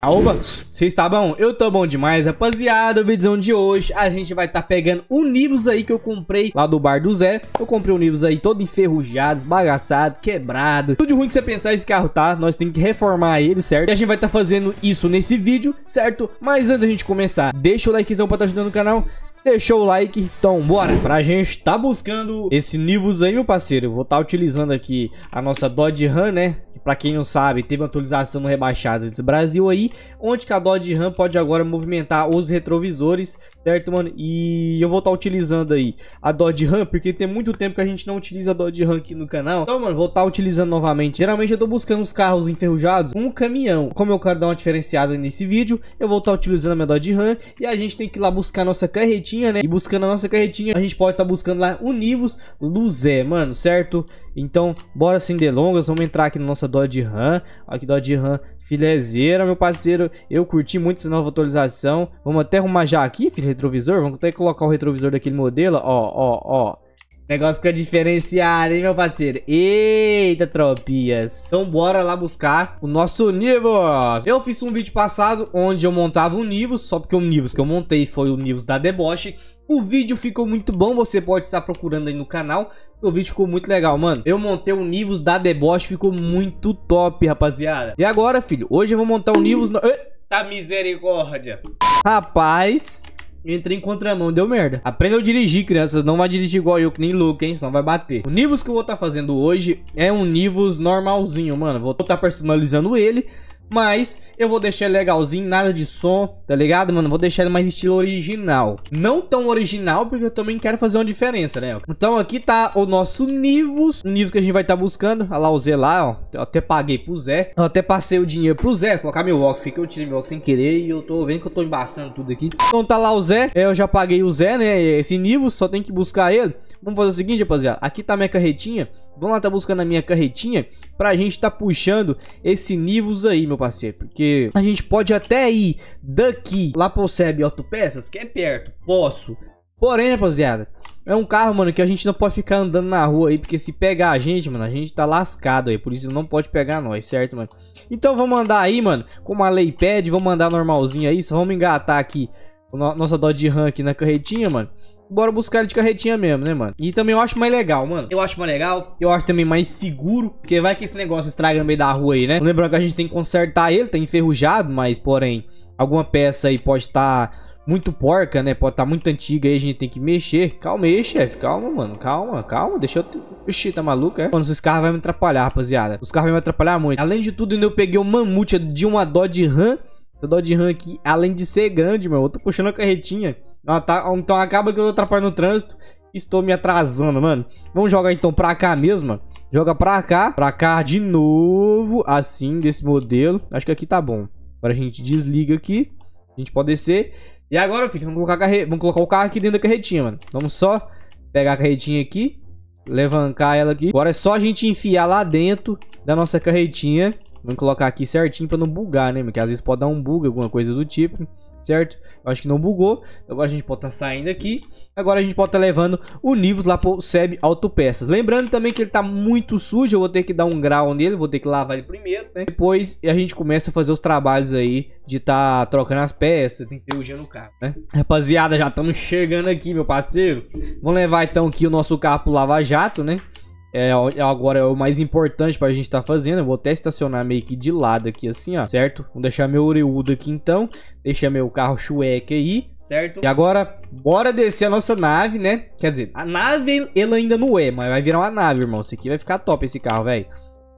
Ah, oba, vocês tá bom? Eu tô bom demais, rapaziada. O vídeo de hoje a gente vai estar tá pegando o Nivus aí que eu comprei lá do bar do Zé. Eu comprei o Nivus aí todo enferrujado, esbagaçado, quebrado. Tudo ruim que você pensar esse carro tá, nós temos que reformar ele, certo? E a gente vai estar tá fazendo isso nesse vídeo, certo? Mas antes da gente começar, deixa o likezão pra estar tá ajudando o canal deixou o like, então bora Pra gente tá buscando esse Nivus aí, meu parceiro vou estar tá utilizando aqui a nossa Dodge Ram, né para quem não sabe, teve uma atualização no rebaixado desse Brasil aí, onde que a Dodge Ram pode agora movimentar os retrovisores, certo, mano? E eu vou estar tá utilizando aí a Dodge Ram, porque tem muito tempo que a gente não utiliza a Dodge Ram aqui no canal. Então, mano, vou estar tá utilizando novamente. Geralmente eu tô buscando os carros enferrujados, um caminhão. Como eu quero dar uma diferenciada nesse vídeo, eu vou estar tá utilizando a minha Dodge Ram e a gente tem que ir lá buscar a nossa carretinha, né? E buscando a nossa carretinha, a gente pode estar tá buscando lá o Nivus Luzé, mano, certo? Então, bora sem delongas, vamos entrar aqui na nossa Dodge Ram. Aqui Dodge Ram filezeira, meu parceiro. Eu curti muito essa nova atualização. Vamos até arrumar já aqui, filho, retrovisor. Vamos até colocar o retrovisor daquele modelo. Ó, ó, ó. Negócio que é diferenciado, hein, meu parceiro? Eita, tropias. Então bora lá buscar o nosso Nivus. Eu fiz um vídeo passado onde eu montava um Nivus, só porque o Nivus que eu montei foi o Nivus da Deboche. O vídeo ficou muito bom, você pode estar procurando aí no canal. O vídeo ficou muito legal, mano. Eu montei um Nivus da Deboche, ficou muito top, rapaziada. E agora, filho, hoje eu vou montar um Nivus... No... Eita misericórdia. Rapaz entrei em contramão, deu merda. aprenda a dirigir, crianças. Não vai dirigir igual eu, que nem Luke hein? Senão vai bater. O Nivus que eu vou estar tá fazendo hoje é um Nivus normalzinho, mano. Vou estar tá personalizando ele. Mas eu vou deixar ele legalzinho, nada de som, tá ligado, mano? Vou deixar ele mais estilo original. Não tão original, porque eu também quero fazer uma diferença, né? Então aqui tá o nosso Nivus, o Nivus que a gente vai estar tá buscando. Olha lá o Zé lá, ó. Eu até paguei pro Zé. Eu até passei o dinheiro pro Zé, vou colocar meu óculos aqui, que eu tirei meu óculos sem querer e eu tô vendo que eu tô embaçando tudo aqui. Então tá lá o Zé, é, eu já paguei o Zé, né? Esse Nivus, só tem que buscar ele. Vamos fazer o seguinte, rapaziada. Aqui tá minha carretinha. Vamos lá tá buscando a minha carretinha pra gente tá puxando esse Nivus aí, meu meu parceiro, porque a gente pode até ir daqui lá pro Seb Autopeças, que é perto, posso. Porém, rapaziada, é um carro, mano, que a gente não pode ficar andando na rua aí, porque se pegar a gente, mano, a gente tá lascado aí, por isso não pode pegar nós, certo, mano? Então vamos andar aí, mano, com uma lei pad, vamos andar normalzinho aí, só vamos engatar aqui nossa Dodge Ram aqui na carretinha, mano bora buscar ele de carretinha mesmo, né, mano? E também eu acho mais legal, mano. Eu acho mais legal. Eu acho também mais seguro. Porque vai que esse negócio estraga no meio da rua aí, né? Lembrando que a gente tem que consertar ele, tá enferrujado, mas porém, alguma peça aí pode estar. Tá muito porca, né? Pode estar tá muito antiga aí, a gente tem que mexer. Calma aí, chefe. Calma, mano. Calma, calma. Deixa eu... Oxi, tá maluco, é? Mano, esses carros vão me atrapalhar, rapaziada. Os carros vão me atrapalhar muito. Além de tudo, ainda eu peguei um mamute de uma Dodge Ram. Essa Dodge Ram aqui, além de ser grande, mano eu tô puxando a carretinha. Tá, então acaba que eu atrapalho no trânsito. Estou me atrasando, mano. Vamos jogar então pra cá mesmo, Joga pra cá. Pra cá de novo. Assim, desse modelo. Acho que aqui tá bom. Agora a gente desliga aqui. A gente pode descer. E agora, filho, vamos colocar, carre... vamos colocar o carro aqui dentro da carretinha, mano. Vamos só pegar a carretinha aqui. Levantar ela aqui. Agora é só a gente enfiar lá dentro da nossa carretinha. Vamos colocar aqui certinho pra não bugar, né? Porque às vezes pode dar um bug, alguma coisa do tipo certo? Eu acho que não bugou. Então agora a gente pode estar tá saindo aqui. Agora a gente pode estar tá levando o Nivus lá pro SEB Autopeças. Lembrando também que ele tá muito sujo. Eu vou ter que dar um grau nele. Vou ter que lavar ele primeiro, né? Depois a gente começa a fazer os trabalhos aí de estar tá trocando as peças, enferrujando o carro, né? Rapaziada, já estamos chegando aqui, meu parceiro. Vamos levar então aqui o nosso carro pro Lava Jato, né? É, é, é, agora é o mais importante pra gente estar tá fazendo. Eu vou até estacionar meio que de lado aqui assim, ó, certo? Vou deixar meu oreudo aqui então. Deixar meu carro chueque aí, certo? E agora, bora descer a nossa nave, né? Quer dizer, a nave, ela ainda não é, mas vai virar uma nave, irmão. Isso aqui vai ficar top esse carro, velho.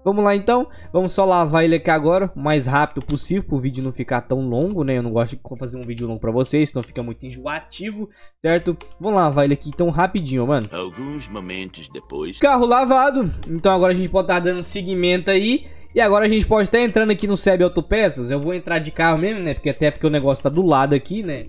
Vamos lá então, vamos só lavar ele aqui agora, o mais rápido possível, para o vídeo não ficar tão longo, né? Eu não gosto de fazer um vídeo longo para vocês, senão fica muito enjoativo, certo? Vamos lavar ele aqui então rapidinho, mano. Alguns momentos depois... Carro lavado, então agora a gente pode estar tá dando seguimento aí, e agora a gente pode estar tá entrando aqui no SEB Autopeças, eu vou entrar de carro mesmo, né? Porque até porque o negócio tá do lado aqui, né?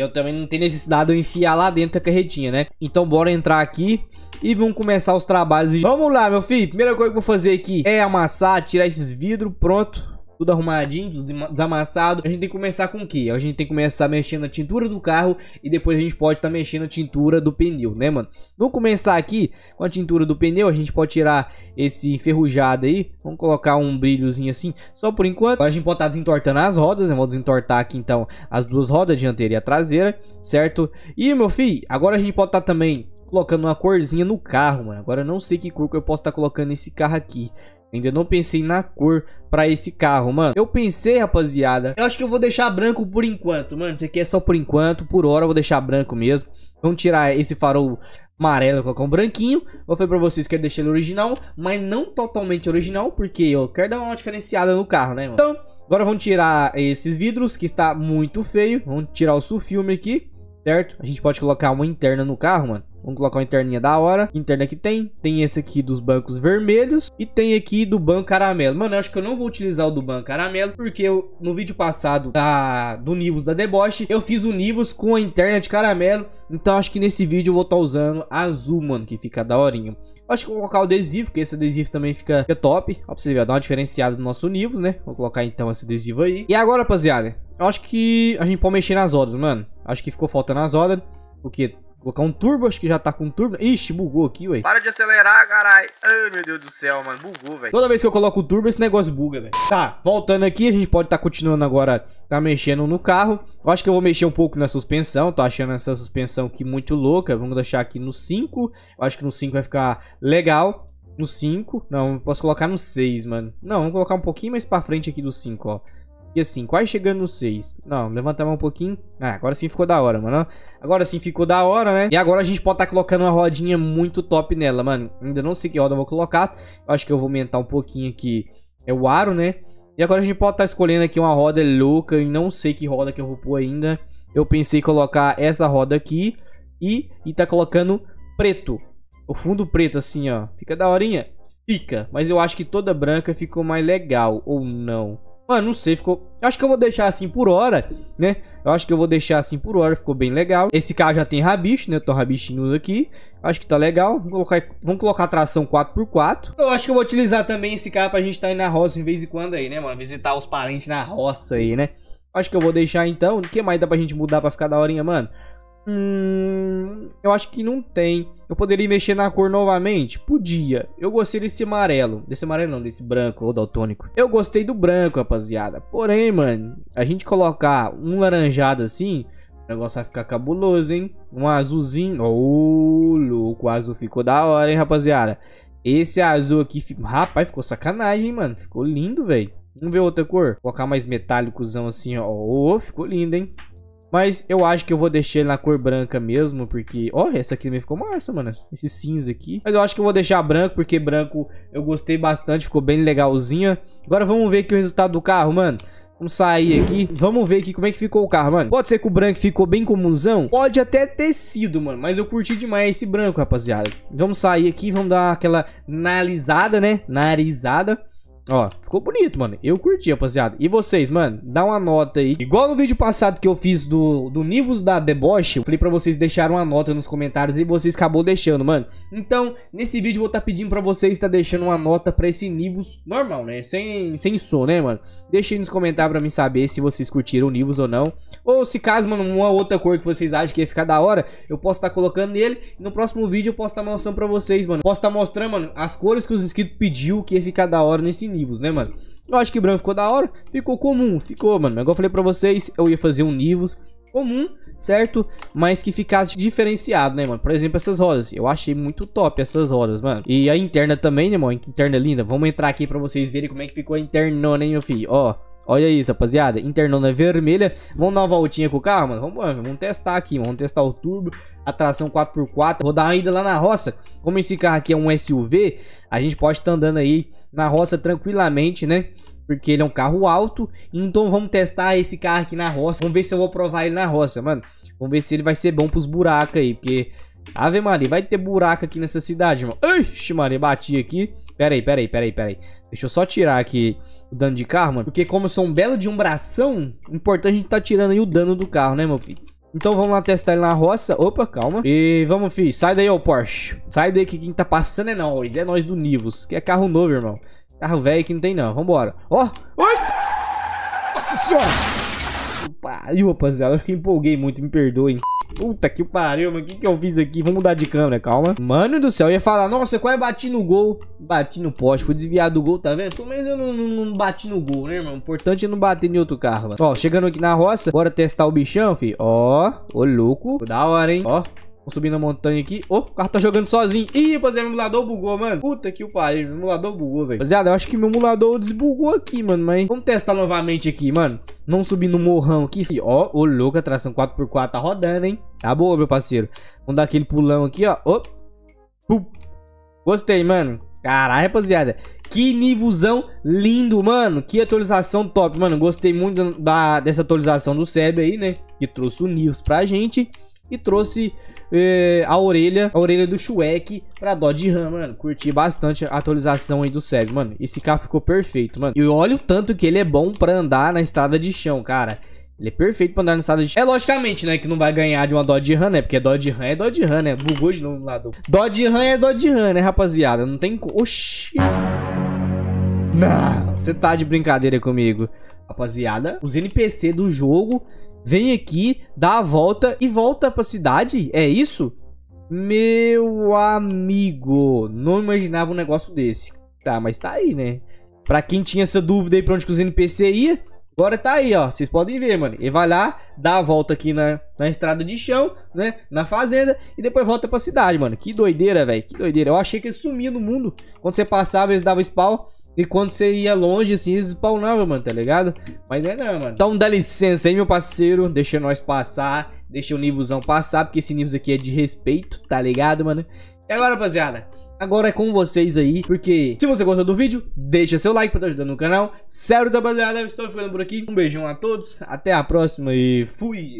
Eu também não tenho necessidade de eu enfiar lá dentro com a carretinha, né? Então bora entrar aqui e vamos começar os trabalhos. Vamos lá, meu filho. Primeira coisa que eu vou fazer aqui é amassar, tirar esses vidros, pronto tudo arrumadinho, tudo desamassado. A gente tem que começar com o que? A gente tem que começar mexendo a tintura do carro e depois a gente pode estar tá mexendo a tintura do pneu, né, mano? Vamos começar aqui com a tintura do pneu, a gente pode tirar esse enferrujado aí, vamos colocar um brilhozinho assim, só por enquanto. Agora a gente pode estar tá desentortando as rodas, né? vamos desentortar aqui então as duas rodas, a dianteira e a traseira, certo? E, meu filho, agora a gente pode estar tá também colocando uma corzinha no carro, mano. Agora eu não sei que cor que eu posso estar tá colocando nesse carro aqui. Ainda não pensei na cor pra esse carro, mano. Eu pensei, rapaziada. Eu acho que eu vou deixar branco por enquanto, mano. Isso aqui é só por enquanto. Por hora eu vou deixar branco mesmo. Vamos tirar esse farol amarelo e colocar um branquinho. Eu falei pra vocês que eu deixei ele original, mas não totalmente original, porque eu quero dar uma diferenciada no carro, né, mano? Então, agora vamos tirar esses vidros, que está muito feio. Vamos tirar o sulfilme aqui certo? A gente pode colocar uma interna no carro, mano. Vamos colocar uma interninha da hora. Interna que tem. Tem esse aqui dos bancos vermelhos. E tem aqui do banco caramelo. Mano, eu acho que eu não vou utilizar o do banco caramelo. Porque eu, no vídeo passado da, do Nivus da Deboche, eu fiz o Nivus com a interna de caramelo. Então acho que nesse vídeo eu vou estar tá usando azul, mano. Que fica daorinho. Acho que vou colocar o adesivo, porque esse adesivo também fica, fica top. Ó, pra você ver, ó, dá uma diferenciada no nosso nível, né? Vou colocar então esse adesivo aí. E agora, rapaziada, eu acho que a gente pode mexer nas rodas, mano. Acho que ficou faltando as rodas, porque Colocar um turbo, acho que já tá com turbo. Ixi, bugou aqui, ué. Para de acelerar, caralho. Ai, meu Deus do céu, mano. Bugou, velho. Toda vez que eu coloco o turbo, esse negócio buga, velho. Tá, voltando aqui, a gente pode tá continuando agora, tá mexendo no carro. Eu acho que eu vou mexer um pouco na suspensão. Tô achando essa suspensão aqui muito louca. Vamos deixar aqui no 5. Eu acho que no 5 vai ficar legal. No 5. Não, posso colocar no 6, mano. Não, vamos colocar um pouquinho mais pra frente aqui do 5, ó. E assim, quase chegando no 6. Não, levantar mais um pouquinho. Ah, agora sim ficou da hora, mano. Agora sim ficou da hora, né? E agora a gente pode estar tá colocando uma rodinha muito top nela, mano. Ainda não sei que roda eu vou colocar. Eu acho que eu vou aumentar um pouquinho aqui é o aro, né? E agora a gente pode estar tá escolhendo aqui uma roda louca. E não sei que roda que eu vou pôr ainda. Eu pensei em colocar essa roda aqui. E, e tá colocando preto. O fundo preto, assim, ó. Fica da horinha? Fica. Mas eu acho que toda branca ficou mais legal, ou não? Mano, não sei, ficou... Eu acho que eu vou deixar assim por hora, né? Eu acho que eu vou deixar assim por hora, ficou bem legal. Esse carro já tem rabicho, né? Eu tô rabichinho aqui. Acho que tá legal. Vamos colocar, vamos colocar tração 4x4. Eu acho que eu vou utilizar também esse carro pra gente estar tá indo na roça de vez em quando aí, né, mano? Visitar os parentes na roça aí, né? Acho que eu vou deixar então. O que mais dá pra gente mudar pra ficar da horinha, mano? Hum, eu acho que não tem. Eu poderia mexer na cor novamente? Podia. Eu gostei desse amarelo. Desse amarelo não, desse branco, ou daltônico. Eu gostei do branco, rapaziada. Porém, mano, a gente colocar um laranjado assim, o negócio vai ficar cabuloso, hein? Um azulzinho. Ô, oh, louco, o azul ficou da hora, hein, rapaziada. Esse azul aqui, rapaz, ficou sacanagem, mano. Ficou lindo, velho. Vamos ver outra cor? colocar mais metálicozão assim, ó. Oh, ficou lindo, hein? Mas eu acho que eu vou deixar ele na cor branca mesmo, porque... Olha, essa aqui também ficou massa, mano. Esse cinza aqui. Mas eu acho que eu vou deixar branco, porque branco eu gostei bastante, ficou bem legalzinha. Agora vamos ver aqui o resultado do carro, mano. Vamos sair aqui. Vamos ver aqui como é que ficou o carro, mano. Pode ser que o branco ficou bem comunzão? Pode até ter sido, mano. Mas eu curti demais esse branco, rapaziada. Vamos sair aqui, vamos dar aquela analisada, né? Narizada. Ó, ficou bonito, mano. Eu curti, rapaziada. E vocês, mano, dá uma nota aí. Igual no vídeo passado que eu fiz do, do Nivus da Deboche, eu falei pra vocês deixarem uma nota nos comentários e vocês acabou deixando, mano. Então, nesse vídeo eu vou estar tá pedindo pra vocês estar tá deixando uma nota pra esse Nivus normal, né? Sem, sem som, né, mano? Deixa aí nos comentários pra mim saber se vocês curtiram o Nivus ou não. Ou se caso, mano, uma outra cor que vocês acham que ia ficar da hora, eu posso estar tá colocando nele. E no próximo vídeo eu posso estar tá mostrando pra vocês, mano. Posso estar tá mostrando, mano, as cores que os inscritos pediu que ia ficar da hora nesse Nivus. Nivus, né, mano? Eu acho que branco ficou da hora, ficou comum, ficou, mano. Igual eu falei pra vocês, eu ia fazer um Nivus comum, certo? Mas que ficasse diferenciado, né, mano? Por exemplo, essas rodas. Eu achei muito top essas rodas, mano. E a interna também, né, mano? Interna é linda. Vamos entrar aqui pra vocês verem como é que ficou a interna, né, meu filho? Ó... Olha isso, rapaziada. Internona é vermelha. Vamos dar uma voltinha com o carro, mano? Vamos, vamos testar aqui, mano. Vamos testar o turbo, a tração 4x4. Vou dar uma ida lá na roça. Como esse carro aqui é um SUV, a gente pode estar tá andando aí na roça tranquilamente, né? Porque ele é um carro alto. Então vamos testar esse carro aqui na roça. Vamos ver se eu vou provar ele na roça, mano. Vamos ver se ele vai ser bom pros buracos aí, porque... Ave Maria, vai ter buraco aqui nessa cidade, mano. Ixi, Maria, bati aqui. Pera aí, pera aí, pera aí, pera aí. Deixa eu só tirar aqui o dano de carro, mano. Porque como eu sou um belo de um bração, importante a gente tá tirando aí o dano do carro, né, meu filho? Então vamos lá testar ele na roça. Opa, calma. E vamos, fi. Sai daí, ô Porsche. Sai daí que quem tá passando é nós. É nós do Nivus. Que é carro novo, irmão. Carro velho que não tem, não. Vambora. Ó. Oh. Oi! Nossa senhora! Pariu, rapaziada. Acho que empolguei muito. Me perdoem. Puta que pariu, mano. O que, que eu fiz aqui? Vamos mudar de câmera, calma. Mano do céu, eu ia falar, nossa, quase bati no gol. Bati no poste, fui desviado do gol, tá vendo? Pelo menos eu não, não, não bati no gol, né, irmão? O importante é não bater em outro carro, mano. Ó, chegando aqui na roça, bora testar o bichão, fi. Ó, ô louco. Da hora, hein? Ó, Vamos subir na montanha aqui. Ô, oh, o carro tá jogando sozinho. Ih, rapaziada, meu emulador bugou, mano. Puta que o pariu, meu emulador bugou, velho. Rapaziada, eu acho que meu emulador desbugou aqui, mano, mas... Vamos testar novamente aqui, mano. Não subir no morrão aqui, Ó, ô, oh, louco, a tração 4x4 tá rodando, hein. Tá boa, meu parceiro. Vamos dar aquele pulão aqui, ó. Ô. Gostei, mano. Caralho, rapaziada. Que nívelzão lindo, mano. Que atualização top, mano. Gostei muito da, dessa atualização do SEB aí, né? Que trouxe o Nils pra gente e trouxe eh, a orelha, a orelha do Shrek pra Dodge Ram, mano. Curti bastante a atualização aí do Sev, mano. Esse carro ficou perfeito, mano. E olha o tanto que ele é bom pra andar na estrada de chão, cara. Ele é perfeito pra andar na estrada de chão. É logicamente, né, que não vai ganhar de uma Dodge Ram, né? Porque Dodge Ram é Dodge Ram, né? Bugou de novo lá do... Dodge Ram é Dodge Ram, né, rapaziada? Não tem... Oxi... Não, você tá de brincadeira comigo. Rapaziada, os NPC do jogo Vem aqui, dá a volta e volta pra cidade? É isso? Meu amigo, não imaginava um negócio desse. Tá, mas tá aí, né? Pra quem tinha essa dúvida aí pra onde que os NPC ia, agora tá aí, ó. Vocês podem ver, mano. Ele vai lá, dá a volta aqui na, na estrada de chão, né? Na fazenda e depois volta pra cidade, mano. Que doideira, velho. Que doideira. Eu achei que ele sumia no mundo. Quando você passava, eles davam spawn. E quando você ia longe, assim, spawnavam, mano, tá ligado? Mas não é não, mano. Então dá licença aí, meu parceiro. Deixa nós passar. Deixa o nívelzão passar, porque esse nível aqui é de respeito, tá ligado, mano? E agora, rapaziada, agora é com vocês aí, porque se você gostou do vídeo, deixa seu like pra estar tá ajudando no canal. Sério, rapaziada, eu estou ficando por aqui. Um beijão a todos, até a próxima e fui!